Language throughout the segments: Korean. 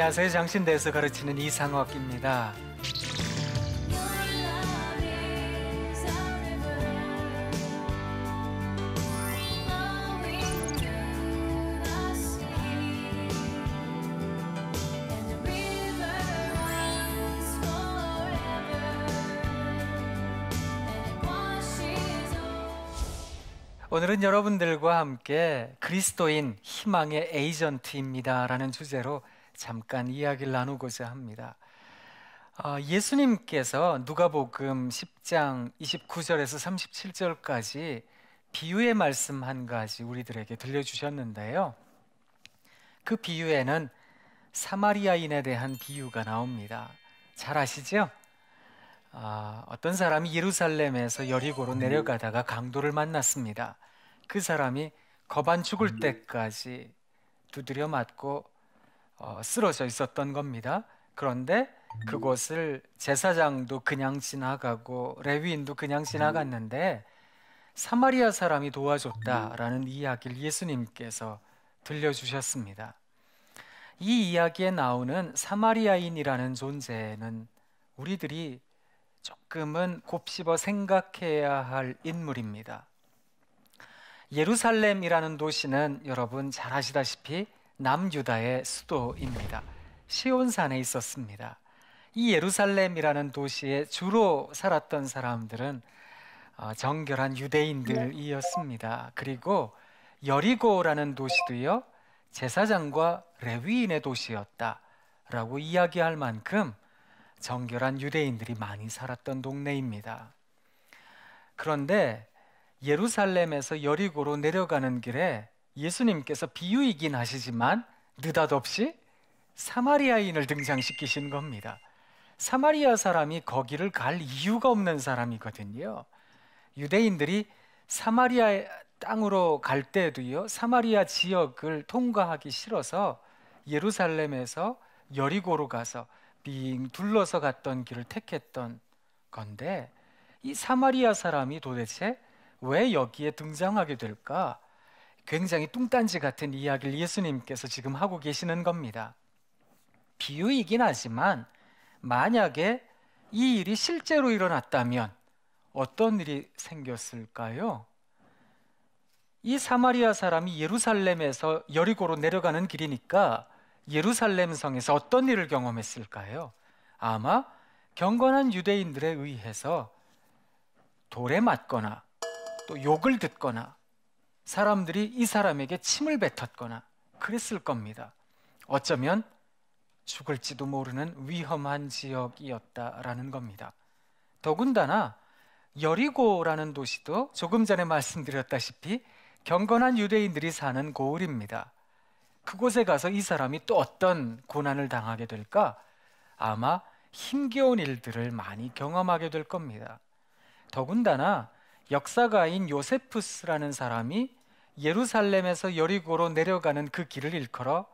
안녕하세요. 장신대에서 가르치는 이상옥입니다. 오늘은 여러분들과 함께 그리스도인 희망의 에이전트입니다 라는 주제로 잠깐 이야기를 나누고자 합니다. 아, 예수님께서 누가복음 10장 29절에서 37절까지 비유의 말씀 한 가지 우리들에게 들려주셨는데요. 그 비유에는 사마리아인에 대한 비유가 나옵니다. 잘 아시죠? 아, 어떤 사람이 예루살렘에서 여리고로 내려가다가 강도를 만났습니다. 그 사람이 거반 죽을 때까지 두드려 맞고 어, 쓰러져 있었던 겁니다. 그런데 그곳을 제사장도 그냥 지나가고 레위인도 그냥 지나갔는데 사마리아 사람이 도와줬다라는 이야기를 예수님께서 들려주셨습니다. 이 이야기에 나오는 사마리아인이라는 존재는 우리들이 조금은 곱씹어 생각해야 할 인물입니다. 예루살렘이라는 도시는 여러분 잘 아시다시피 남유다의 수도입니다. 시온산에 있었습니다. 이 예루살렘이라는 도시에 주로 살았던 사람들은 어, 정결한 유대인들이었습니다. 그리고 여리고라는 도시도요 제사장과 레위인의 도시였다라고 이야기할 만큼 정결한 유대인들이 많이 살았던 동네입니다. 그런데 예루살렘에서 여리고로 내려가는 길에 예수님께서 비유이긴 하시지만 느닷없이 사마리아인을 등장시키신 겁니다. 사마리아 사람이 거기를 갈 이유가 없는 사람이거든요. 유대인들이 사마리아 땅으로 갈 때도요, 사마리아 지역을 통과하기 싫어서 예루살렘에서 여리고로 가서 빙 둘러서 갔던 길을 택했던 건데, 이 사마리아 사람이 도대체 왜 여기에 등장하게 될까? 굉장히 뚱딴지 같은 이야기를 예수님께서 지금 하고 계시는 겁니다. 비유이긴 하지만 만약에 이 일이 실제로 일어났다면 어떤 일이 생겼을까요? 이 사마리아 사람이 예루살렘에서 여리고로 내려가는 길이니까 예루살렘 성에서 어떤 일을 경험했을까요? 아마 경건한 유대인들에 의해서 돌에 맞거나 또 욕을 듣거나 사람들이 이 사람에게 침을 뱉었거나 그랬을 겁니다. 어쩌면 죽을지도 모르는 위험한 지역이었다라는 겁니다. 더군다나 여리고라는 도시도 조금 전에 말씀드렸다시피 경건한 유대인들이 사는 고을입니다. 그곳에 가서 이 사람이 또 어떤 고난을 당하게 될까? 아마 힘겨운 일들을 많이 경험하게 될 겁니다. 더군다나 역사가인 요세푸스라는 사람이 예루살렘에서 여리고로 내려가는 그 길을 일컬어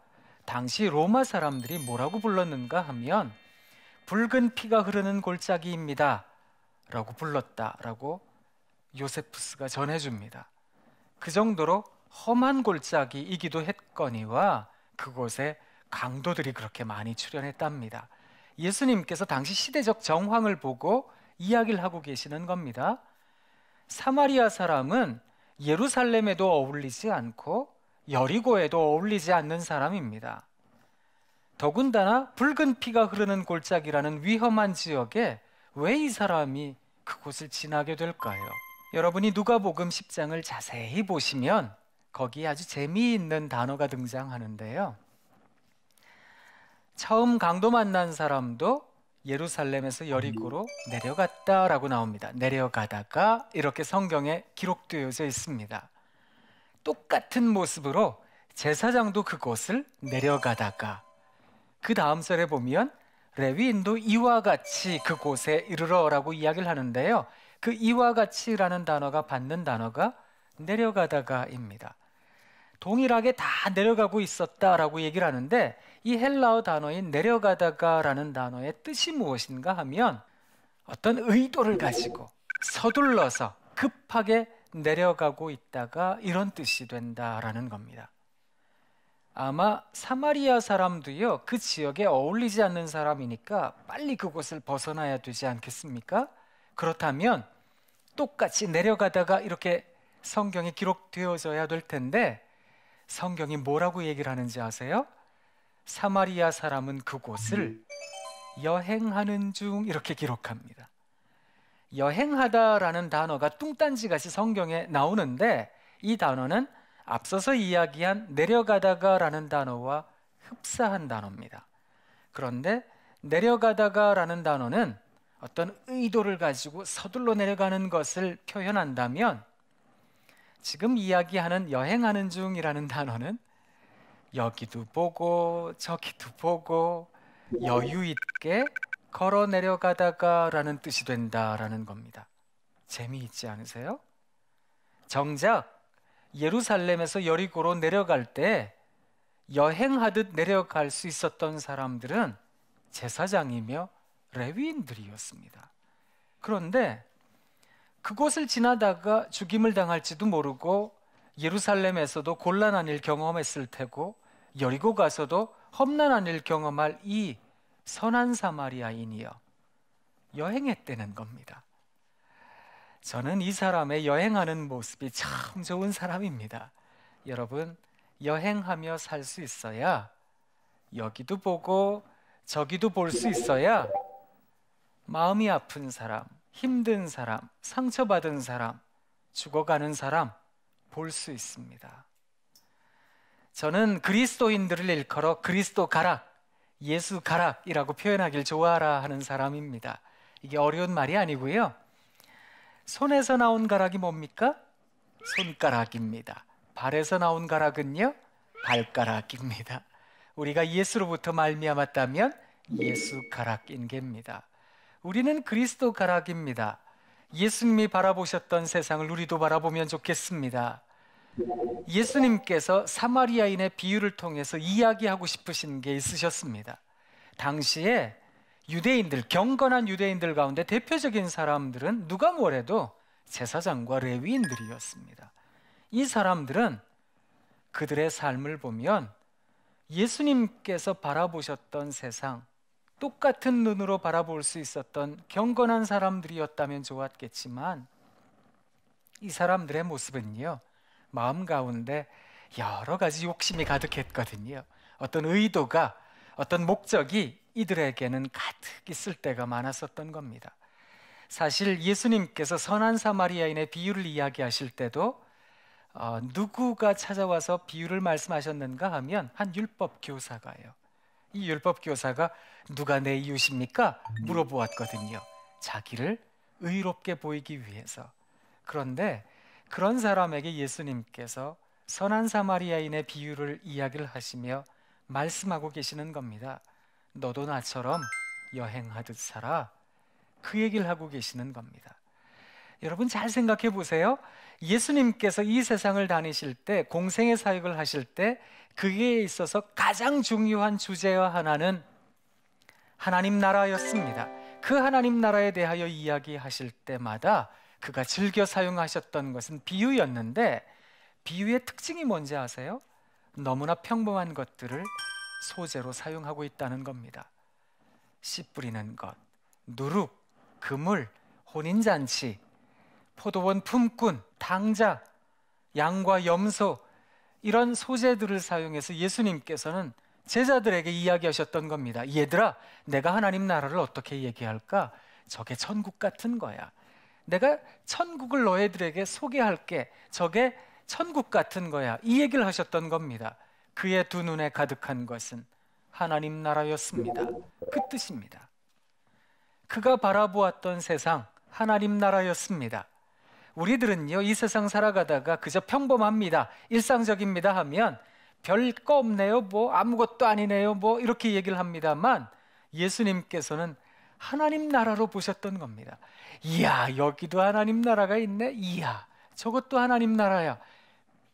당시 로마 사람들이 뭐라고 불렀는가 하면 붉은 피가 흐르는 골짜기입니다. 라고 불렀다. 라고 요세푸스가 전해줍니다. 그 정도로 험한 골짜기이기도 했거니와 그곳에 강도들이 그렇게 많이 출연했답니다. 예수님께서 당시 시대적 정황을 보고 이야기를 하고 계시는 겁니다. 사마리아 사람은 예루살렘에도 어울리지 않고 여리고에도 어울리지 않는 사람입니다. 더군다나 붉은 피가 흐르는 골짜기라는 위험한 지역에 왜 이 사람이 그곳을 지나게 될까요? 여러분이 누가복음 10장을 자세히 보시면 거기 아주 재미있는 단어가 등장하는데요. 처음 강도 만난 사람도 예루살렘에서 여리고로 음. 내려갔다라고 나옵니다. 내려가다가 이렇게 성경에 기록되어져 있습니다. 똑같은 모습으로 제사장도 그곳을 내려가다가 그 다음 절에 보면 레위인도 이와 같이 그곳에 이르러라고 이야기를 하는데요. 그 이와 같이라는 단어가 받는 단어가 내려가다가입니다. 동일하게 다 내려가고 있었다라고 얘기를 하는데 이 헬라어 단어인 내려가다가라는 단어의 뜻이 무엇인가 하면 어떤 의도를 가지고 서둘러서 급하게 내려가고 있다가 이런 뜻이 된다라는 겁니다. 아마 사마리아 사람도요, 그 지역에 어울리지 않는 사람이니까 빨리 그곳을 벗어나야 되지 않겠습니까? 그렇다면 똑같이 내려가다가 이렇게 성경에 기록되어져야 될 텐데 성경이 뭐라고 얘기를 하는지 아세요? 사마리아 사람은 그곳을 여행하는 중 이렇게 기록합니다. 여행하다라는 단어가 뚱딴지같이 성경에 나오는데 이 단어는 앞서서 이야기한 내려가다가라는 단어와 흡사한 단어입니다. 그런데 내려가다가라는 단어는 어떤 의도를 가지고 서둘러 내려가는 것을 표현한다면 지금 이야기하는 여행하는 중이라는 단어는 여기도 보고 저기도 보고 여유 있게 걸어 내려가다가라는 뜻이 된다라는 겁니다. 재미있지 않으세요? 정작 예루살렘에서 여리고로 내려갈 때 여행하듯 내려갈 수 있었던 사람들은 제사장이며 레위인들이었습니다. 그런데 그곳을 지나다가 죽임을 당할지도 모르고 예루살렘에서도 곤란한 일 경험했을 테고 여리고 가서도 험난한 일 경험할 이 선한 사마리아인이여 여행했다는 겁니다. 저는 이 사람의 여행하는 모습이 참 좋은 사람입니다. 여러분 여행하며 살 수 있어야 여기도 보고 저기도 볼 수 있어야 마음이 아픈 사람, 힘든 사람, 상처받은 사람, 죽어가는 사람 볼수 있습니다. 저는 그리스도인들을 일컬어 그리스도 가락, 예수 가락이라고 표현하길 좋아하라 하는 사람입니다. 이게 어려운 말이 아니고요. 손에서 나온 가락이 뭡니까? 손가락입니다. 발에서 나온 가락은요? 발가락입니다. 우리가 예수로부터 말미암았다면 예수 가락인 겁니다. 우리는 그리스도 가락입니다. 예수님이 바라보셨던 세상을 우리도 바라보면 좋겠습니다. 예수님께서 사마리아인의 비유를 통해서 이야기하고 싶으신 게 있으셨습니다. 당시에 유대인들, 경건한 유대인들 가운데 대표적인 사람들은 누가 뭐래도 제사장과 레위인들이었습니다. 이 사람들은 그들의 삶을 보면 예수님께서 바라보셨던 세상, 똑같은 눈으로 바라볼 수 있었던 경건한 사람들이었다면 좋았겠지만 이 사람들의 모습은요, 마음 가운데 여러 가지 욕심이 가득했거든요. 어떤 의도가 어떤 목적이 이들에게는 가득 있을 때가 많았었던 겁니다. 사실 예수님께서 선한 사마리아인의 비유를 이야기하실 때도 어, 누구가 찾아와서 비유를 말씀하셨는가 하면 한 율법 교사가요. 이 율법 교사가 누가 내 이웃입니까? 물어보았거든요. 자기를 의롭게 보이기 위해서. 그런데 그런 사람에게 예수님께서 선한 사마리아인의 비유를 이야기를 하시며 말씀하고 계시는 겁니다. 너도 나처럼 여행하듯 살아. 그 얘기를 하고 계시는 겁니다. 여러분 잘 생각해 보세요. 예수님께서 이 세상을 다니실 때 공생의 사역을 하실 때 그게 있어서 가장 중요한 주제와 하나는 하나님 나라였습니다. 그 하나님 나라에 대하여 이야기하실 때마다 그가 즐겨 사용하셨던 것은 비유였는데 비유의 특징이 뭔지 아세요? 너무나 평범한 것들을 소재로 사용하고 있다는 겁니다. 씨 뿌리는 것, 누룩, 그물, 혼인잔치, 포도원 품꾼, 당자, 양과 염소 이런 소재들을 사용해서 예수님께서는 제자들에게 이야기하셨던 겁니다. 얘들아, 내가 하나님 나라를 어떻게 얘기할까? 저게 천국 같은 거야. 내가 천국을 너희들에게 소개할게. 저게 천국 같은 거야. 이 얘기를 하셨던 겁니다. 그의 두 눈에 가득한 것은 하나님 나라였습니다. 그 뜻입니다. 그가 바라보았던 세상, 하나님 나라였습니다. 우리들은요, 이 세상 살아가다가 그저 평범합니다. 일상적입니다 하면 별 거 없네요. 뭐 아무것도 아니네요. 뭐 이렇게 얘기를 합니다만 예수님께서는 하나님 나라로 보셨던 겁니다. 이야, 여기도 하나님 나라가 있네. 이야, 저것도 하나님 나라야.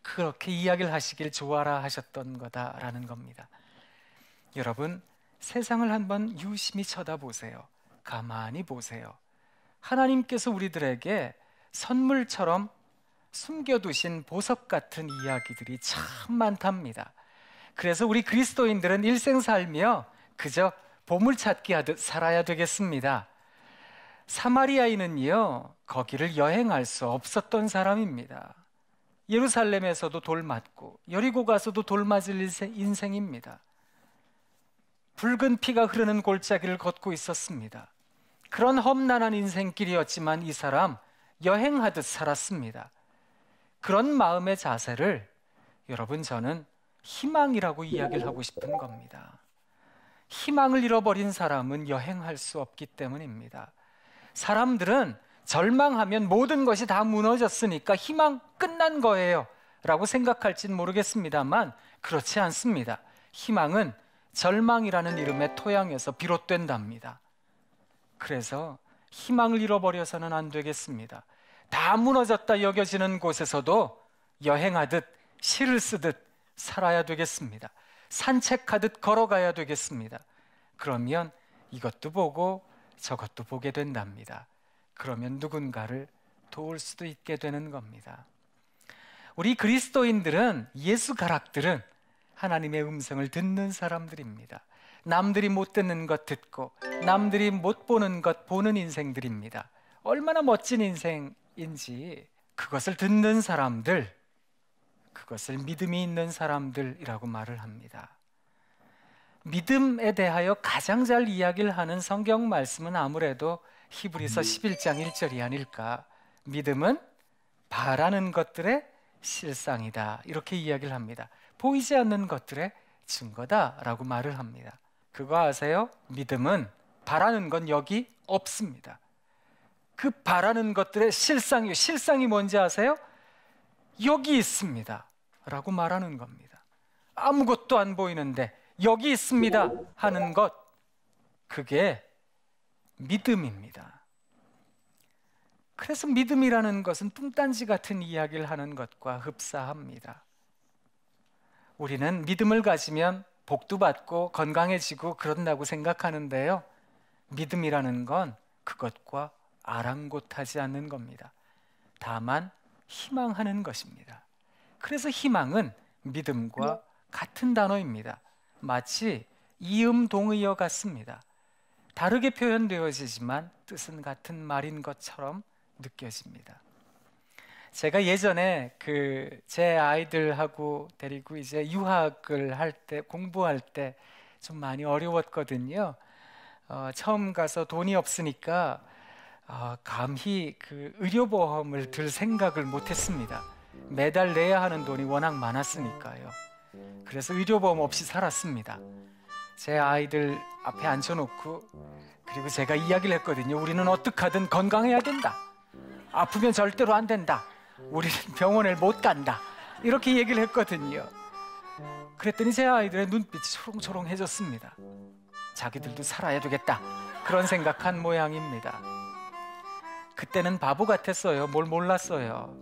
그렇게 이야기를 하시길 좋아라 하셨던 거다라는 겁니다. 여러분, 세상을 한번 유심히 쳐다보세요. 가만히 보세요. 하나님께서 우리들에게 선물처럼 숨겨두신 보석 같은 이야기들이 참 많답니다. 그래서 우리 그리스도인들은 일생 살며 그저 보물찾기 하듯 살아야 되겠습니다. 사마리아인은요, 거기를 여행할 수 없었던 사람입니다. 예루살렘에서도 돌 맞고, 여리고 가서도 돌 맞을 인생입니다. 붉은 피가 흐르는 골짜기를 걷고 있었습니다. 그런 험난한 인생길이었지만 이 사람 여행하듯 살았습니다. 그런 마음의 자세를 여러분 저는 희망이라고 이야기를 하고 싶은 겁니다. 희망을 잃어버린 사람은 여행할 수 없기 때문입니다. 사람들은 절망하면 모든 것이 다 무너졌으니까 희망 끝난 거예요. 라고 생각할진 모르겠습니다만 그렇지 않습니다. 희망은 절망이라는 이름의 토양에서 비롯된답니다. 그래서 희망을 잃어버려서는 안 되겠습니다. 다 무너졌다 여겨지는 곳에서도 여행하듯 시를 쓰듯 살아야 되겠습니다. 산책하듯 걸어가야 되겠습니다. 그러면 이것도 보고 저것도 보게 된답니다. 그러면 누군가를 도울 수도 있게 되는 겁니다. 우리 그리스도인들은 예수 가락들은 하나님의 음성을 듣는 사람들입니다. 남들이 못 듣는 것 듣고 남들이 못 보는 것 보는 인생들입니다. 얼마나 멋진 인생인지 그것을 듣는 사람들 그것을 믿음이 있는 사람들이라고 말을 합니다. 믿음에 대하여 가장 잘 이야기를 하는 성경 말씀은 아무래도 히브리서 11장 음. 1절이 아닐까. 믿음은 바라는 것들의 실상이다. 이렇게 이야기를 합니다. 보이지 않는 것들의 증거다라고 말을 합니다. 그거 아세요? 믿음은 바라는 건 여기 없습니다. 그 바라는 것들의 실상이 실상이 뭔지 아세요? 여기 있습니다. 라고 말하는 겁니다. 아무것도 안 보이는데 여기 있습니다 하는 것, 그게 믿음입니다. 그래서 믿음이라는 것은 뚱딴지 같은 이야기를 하는 것과 흡사합니다. 우리는 믿음을 가지면 복도 받고 건강해지고 그런다고 생각하는데요. 믿음이라는 건 그것과 아랑곳하지 않는 겁니다. 다만 희망하는 것입니다. 그래서 희망은 믿음과 네. 같은 단어입니다. 마치 이음동의어 같습니다. 다르게 표현되어지지만 뜻은 같은 말인 것처럼 느껴집니다. 제가 예전에 그 제 아이들하고 데리고 이제 유학을 할 때 공부할 때 좀 많이 어려웠거든요. 어, 처음 가서 돈이 없으니까 아, 감히 그 의료보험을 들 생각을 못했습니다. 매달 내야 하는 돈이 워낙 많았으니까요. 그래서 의료보험 없이 살았습니다. 제 아이들 앞에 앉혀놓고 그리고 제가 이야기를 했거든요. 우리는 어떡하든 건강해야 된다. 아프면 절대로 안 된다. 우리는 병원을 못 간다. 이렇게 얘기를 했거든요. 그랬더니 제 아이들의 눈빛이 초롱초롱해졌습니다. 자기들도 살아야 되겠다. 그런 생각한 모양입니다. 그때는 바보 같았어요. 뭘 몰랐어요.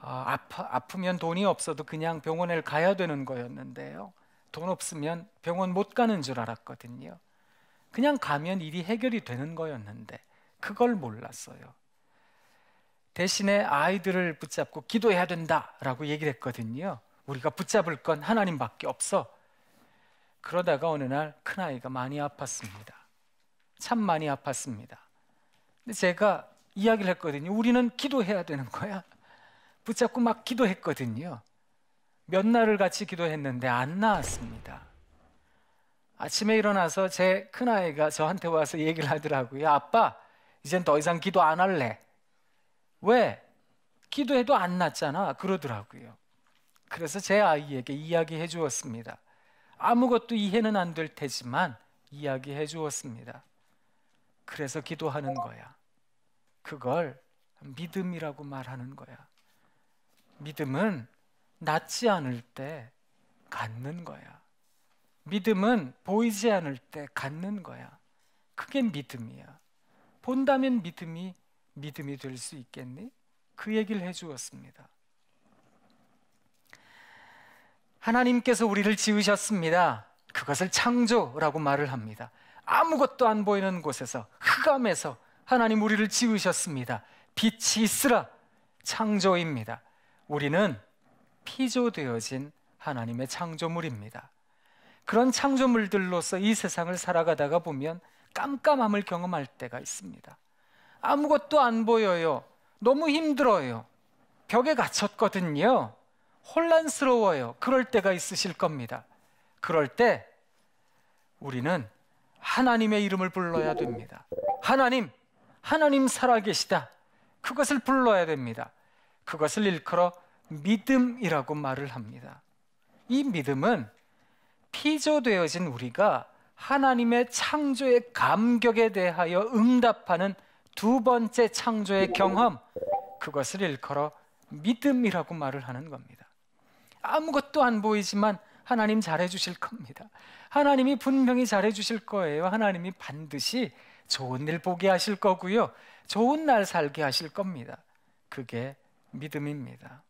어, 아파, 아프면 돈이 없어도 그냥 병원을 가야 되는 거였는데요. 돈 없으면 병원 못 가는 줄 알았거든요. 그냥 가면 일이 해결이 되는 거였는데 그걸 몰랐어요. 대신에 아이들을 붙잡고 기도해야 된다라고 얘기를 했거든요. 우리가 붙잡을 건 하나님밖에 없어. 그러다가 어느 날 큰아이가 많이 아팠습니다. 참 많이 아팠습니다. 근데 제가 이야기를 했거든요. 우리는 기도해야 되는 거야. 붙잡고 막 기도했거든요. 몇 날을 같이 기도했는데 안 나왔습니다. 아침에 일어나서 제 큰아이가 저한테 와서 얘기를 하더라고요. 아빠, 이젠 더 이상 기도 안 할래. 왜? 기도해도 안 났잖아. 그러더라고요. 그래서 제 아이에게 이야기해 주었습니다. 아무것도 이해는 안 될 테지만 이야기해 주었습니다. 그래서 기도하는 거야. 그걸 믿음이라고 말하는 거야. 믿음은 낫지 않을 때 갖는 거야. 믿음은 보이지 않을 때 갖는 거야. 그게 믿음이야. 본다면 믿음이 믿음이 될 수 있겠니? 그 얘기를 해 주었습니다. 하나님께서 우리를 지으셨습니다. 그것을 창조라고 말을 합니다. 아무것도 안 보이는 곳에서 흑암에서 하나님 우리를 지으셨습니다. 빛이 있으라 창조입니다. 우리는 피조되어진 하나님의 창조물입니다. 그런 창조물들로서 이 세상을 살아가다가 보면 깜깜함을 경험할 때가 있습니다. 아무것도 안 보여요. 너무 힘들어요. 벽에 갇혔거든요. 혼란스러워요. 그럴 때가 있으실 겁니다. 그럴 때 우리는 하나님의 이름을 불러야 됩니다. 하나님, 하나님 살아계시다. 그것을 불러야 됩니다. 그것을 일컬어 믿음이라고 말을 합니다. 이 믿음은 피조되어진 우리가 하나님의 창조의 감격에 대하여 응답하는 두 번째 창조의 경험, 그것을 일컬어 믿음이라고 말을 하는 겁니다. 아무것도 안 보이지만 하나님 잘해 주실 겁니다. 하나님이 분명히 잘해 주실 거예요. 하나님이 반드시 좋은 일 보게 하실 거고요. 좋은 날 살게 하실 겁니다. 그게 믿음입니다.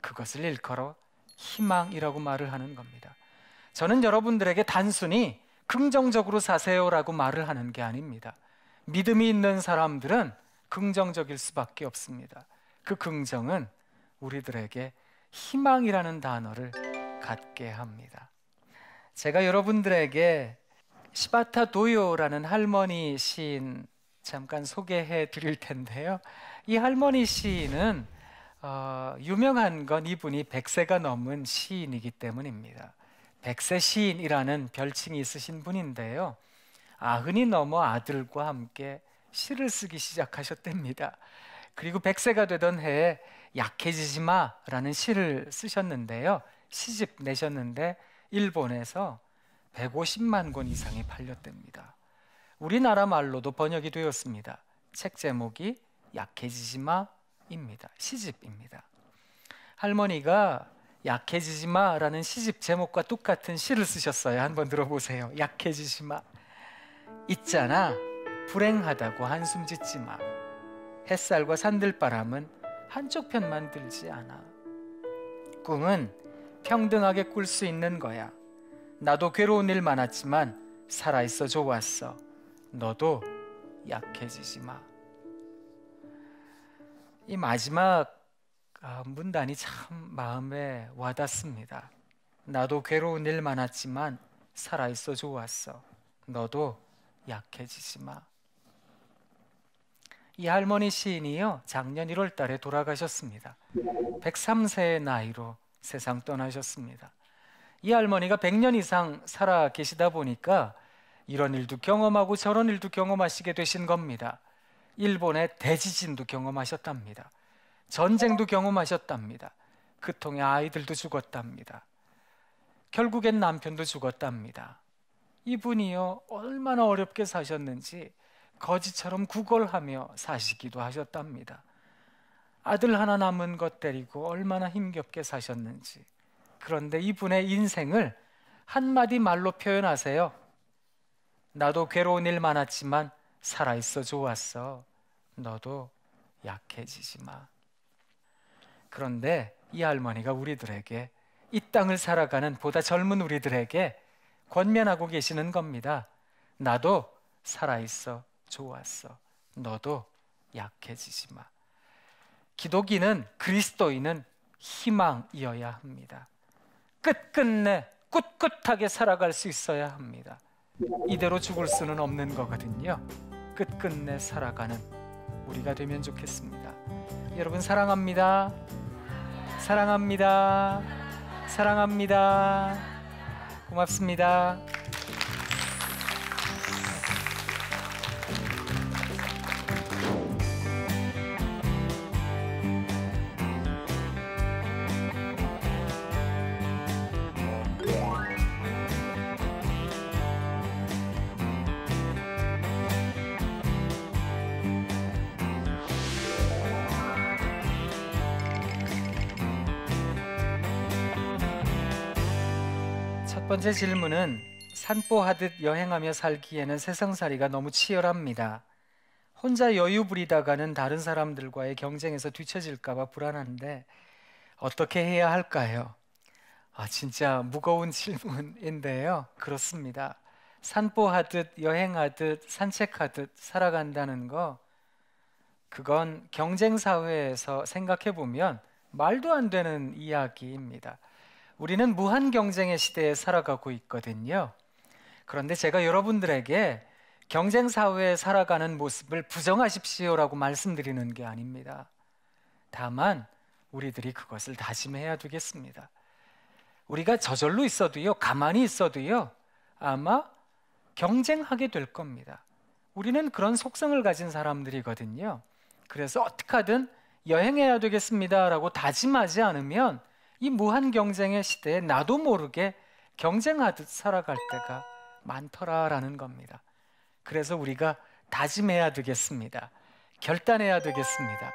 그것을 일컬어 희망이라고 말을 하는 겁니다. 저는 여러분들에게 단순히 긍정적으로 사세요라고 말을 하는 게 아닙니다. 믿음이 있는 사람들은 긍정적일 수밖에 없습니다. 그 긍정은 우리들에게 희망이라는 단어를 갖게 합니다. 제가 여러분들에게 시바타 도요라는 할머니 시인 잠깐 소개해 드릴 텐데요. 이 할머니 시인은 어, 유명한 건 이분이 100세가 넘은 시인이기 때문입니다. 100세 시인이라는 별칭이 있으신 분인데요. 아흔이 넘어 아들과 함께 시를 쓰기 시작하셨답니다. 그리고 100세가 되던 해에 약해지지 마라는 시를 쓰셨는데요. 시집 내셨는데 일본에서 150만 권 이상이 팔렸답니다. 우리나라 말로도 번역이 되었습니다. 책 제목이 약해지지 마입니다. 시집입니다. 할머니가 약해지지 마라는 시집 제목과 똑같은 시를 쓰셨어요. 한번 들어보세요. 약해지지 마. 있잖아. 불행하다고 한숨 짓지 마. 햇살과 산들바람은 한쪽 편만 들지 않아. 꿈은 평등하게 꿀 수 있는 거야. 나도 괴로운 일 많았지만 살아있어 좋았어. 너도 약해지지 마. 이 마지막 아, 문단이 참 마음에 와닿습니다. 나도 괴로운 일 많았지만 살아있어 좋았어. 너도 약해지지 마. 이 할머니 시인이요 작년 1월 달에 돌아가셨습니다. 103세의 나이로 세상 떠나셨습니다. 이 할머니가 100년 이상 살아 계시다 보니까 이런 일도 경험하고 저런 일도 경험하시게 되신 겁니다. 일본의 대지진도 경험하셨답니다. 전쟁도 경험하셨답니다. 그 통에 아이들도 죽었답니다. 결국엔 남편도 죽었답니다. 이분이요, 얼마나 어렵게 사셨는지 거지처럼 구걸하며 사시기도 하셨답니다. 아들 하나 남은 것 데리고 얼마나 힘겹게 사셨는지 그런데 이분의 인생을 한마디 말로 표현하세요. 나도 괴로운 일 많았지만 살아있어 좋았어. 너도 약해지지 마. 그런데 이 할머니가 우리들에게 이 땅을 살아가는 보다 젊은 우리들에게 권면하고 계시는 겁니다. 나도 살아있어 좋았어. 너도 약해지지 마. 기독인은 그리스도인은 희망이어야 합니다. 끝끝내 꿋꿋하게 살아갈 수 있어야 합니다. 이대로 죽을 수는 없는 거거든요. 끝끝내 살아가는 우리가 되면 좋겠습니다. 여러분 사랑합니다. 사랑합니다. 사랑합니다. 고맙습니다. 첫 번째 질문은 산보하듯 여행하며 살기에는 세상살이가 너무 치열합니다. 혼자 여유 부리다가는 다른 사람들과의 경쟁에서 뒤처질까봐 불안한데 어떻게 해야 할까요? 아, 진짜 무거운 질문인데요. 그렇습니다. 산보하듯 여행하듯 산책하듯 살아간다는 거 그건 경쟁 사회에서 생각해 보면 말도 안 되는 이야기입니다. 우리는 무한 경쟁의 시대에 살아가고 있거든요. 그런데 제가 여러분들에게 경쟁 사회에 살아가는 모습을 부정하십시오라고 말씀드리는 게 아닙니다. 다만 우리들이 그것을 다짐해야 되겠습니다. 우리가 저절로 있어도요, 가만히 있어도요, 아마 경쟁하게 될 겁니다. 우리는 그런 속성을 가진 사람들이거든요. 그래서 어떻게든 여행해야 되겠습니다라고 다짐하지 않으면 이 무한 경쟁의 시대에 나도 모르게 경쟁하듯 살아갈 때가 많더라라는 겁니다. 그래서 우리가 다짐해야 되겠습니다. 결단해야 되겠습니다.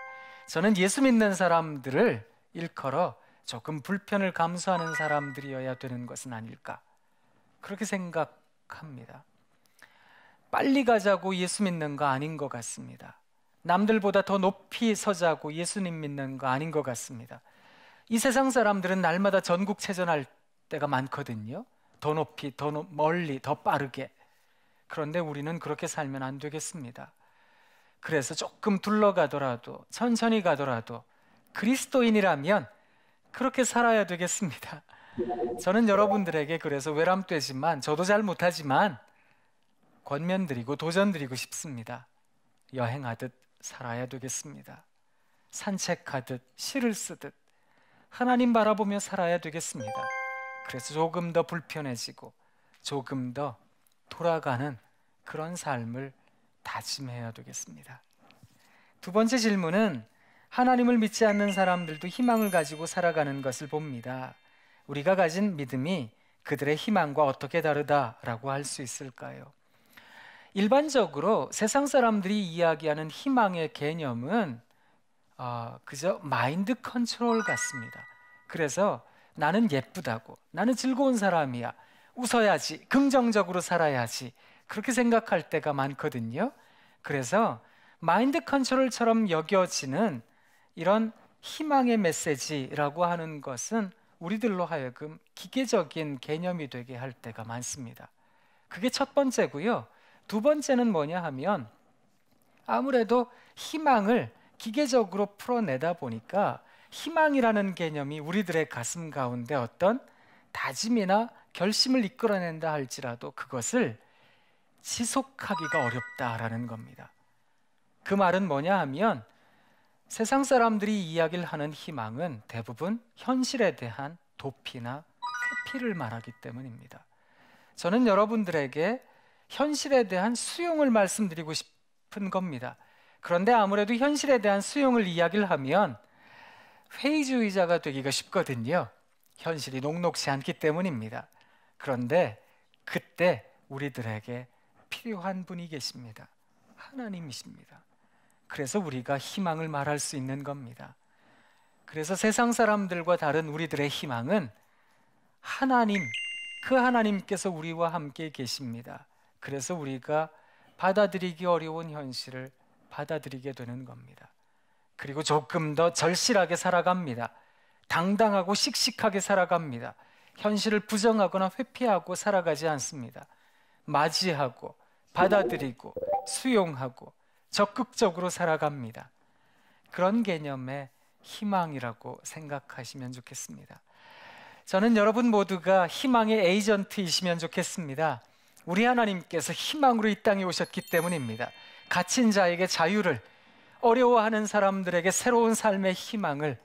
저는 예수 믿는 사람들을 일컬어 조금 불편을 감수하는 사람들이어야 되는 것은 아닐까. 그렇게 생각합니다. 빨리 가자고 예수 믿는 거 아닌 것 같습니다. 남들보다 더 높이 서자고 예수님 믿는 거 아닌 것 같습니다. 이 세상 사람들은 날마다 전국 체전할 때가 많거든요. 더 높이, 더 높, 멀리, 더 빠르게. 그런데 우리는 그렇게 살면 안 되겠습니다. 그래서 조금 둘러가더라도, 천천히 가더라도 그리스도인이라면 그렇게 살아야 되겠습니다. 저는 여러분들에게 그래서 외람되지만 저도 잘 못하지만 권면드리고 도전드리고 싶습니다. 여행하듯 살아야 되겠습니다. 산책하듯 시를 쓰듯 하나님 바라보며 살아야 되겠습니다. 그래서 조금 더 불편해지고 조금 더 돌아가는 그런 삶을 다짐해야 되겠습니다. 두 번째 질문은 하나님을 믿지 않는 사람들도 희망을 가지고 살아가는 것을 봅니다. 우리가 가진 믿음이 그들의 희망과 어떻게 다르다라고 할 수 있을까요? 일반적으로 세상 사람들이 이야기하는 희망의 개념은 어, 그저 마인드 컨트롤 같습니다. 그래서 나는 예쁘다고, 나는 즐거운 사람이야, 웃어야지, 긍정적으로 살아야지 그렇게 생각할 때가 많거든요. 그래서 마인드 컨트롤처럼 여겨지는 이런 희망의 메시지라고 하는 것은 우리들로 하여금 기계적인 개념이 되게 할 때가 많습니다. 그게 첫 번째고요. 두 번째는 뭐냐 하면 아무래도 희망을 기계적으로 풀어내다 보니까 희망이라는 개념이 우리들의 가슴 가운데 어떤 다짐이나 결심을 이끌어낸다 할지라도 그것을 지속하기가 어렵다라는 겁니다. 그 말은 뭐냐 하면 세상 사람들이 이야기를 하는 희망은 대부분 현실에 대한 도피나 회피를 말하기 때문입니다. 저는 여러분들에게 현실에 대한 수용을 말씀드리고 싶은 겁니다. 그런데 아무래도 현실에 대한 수용을 이야기를 하면 회의주의자가 되기가 쉽거든요. 현실이 녹록지 않기 때문입니다. 그런데 그때 우리들에게 필요한 분이 계십니다. 하나님이십니다. 그래서 우리가 희망을 말할 수 있는 겁니다. 그래서 세상 사람들과 다른 우리들의 희망은 하나님, 그 하나님께서 우리와 함께 계십니다. 그래서 우리가 받아들이기 어려운 현실을 받아들이게 되는 겁니다. 그리고 조금 더 절실하게 살아갑니다. 당당하고 씩씩하게 살아갑니다. 현실을 부정하거나 회피하고 살아가지 않습니다. 맞이하고 받아들이고 수용하고 적극적으로 살아갑니다. 그런 개념의 희망이라고 생각하시면 좋겠습니다. 저는 여러분 모두가 희망의 에이전트이시면 좋겠습니다. 우리 하나님께서 희망으로 이 땅에 오셨기 때문입니다. 갇힌 자에게 자유를, 어려워하는 사람들에게 새로운 삶의 희망을,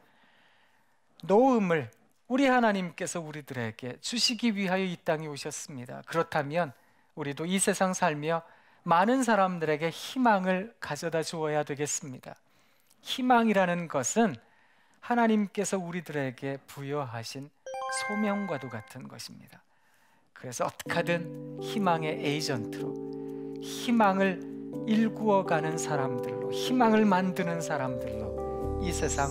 노음을 우리 하나님께서 우리들에게 주시기 위하여 이 땅에 오셨습니다. 그렇다면 우리도 이 세상 살며 많은 사람들에게 희망을 가져다 주어야 되겠습니다. 희망이라는 것은 하나님께서 우리들에게 부여하신 소명과도 같은 것입니다. 그래서 어떻게든 희망의 에이전트로 희망을 일구어가는 사람들로 희망을 만드는 사람들로 이 세상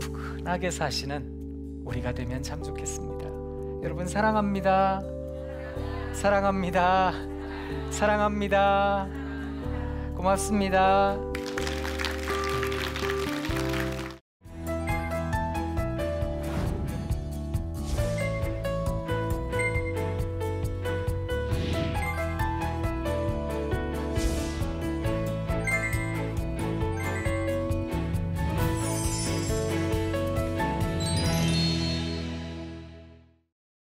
푸근하게 사시는 우리가 되면 참 좋겠습니다. 여러분 사랑합니다. 사랑합니다. 사랑합니다. 고맙습니다.